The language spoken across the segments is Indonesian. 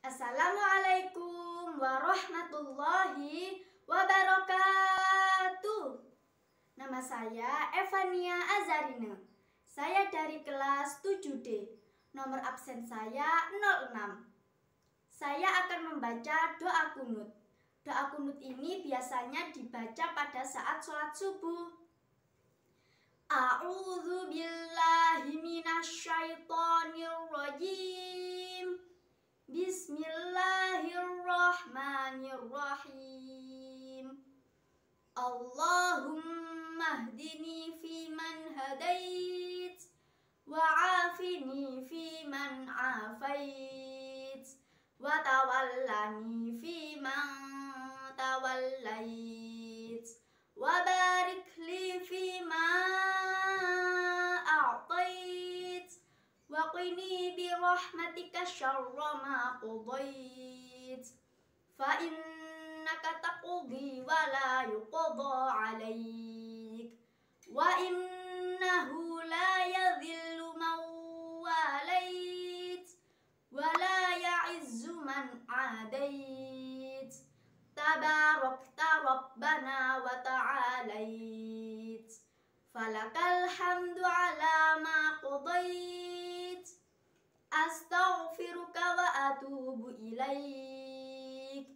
Assalamualaikum warahmatullahi wabarakatuh. Nama saya Evania Azarina. Saya dari kelas 7D. Nomor absen saya 06. Saya akan membaca doa kunut. Doa kunut ini biasanya dibaca pada saat sholat subuh. A'udzu billahi minasyaitonir بسم الله الرحمن الرحيم اللهم اهدني فيمن هديت وعافني فيمن عافيت وتولني فيمن توليت وقني برحمتك شر ما قضيت فإنك تقضي ولا يقضى عليك وإنه لا يذل من واليت ولا يعز من عاديت تباركت ربنا وتعاليت فلك الحمد على ما قضيت وأتوب إليك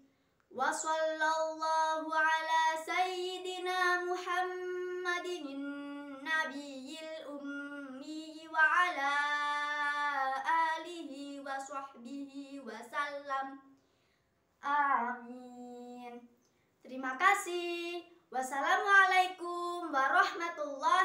وصلى الله على سيدنا محمد النبي الأمي وعلى آله وصحبه وسلم آمين Terima kasih. Wassalamualaikum warahmatullahi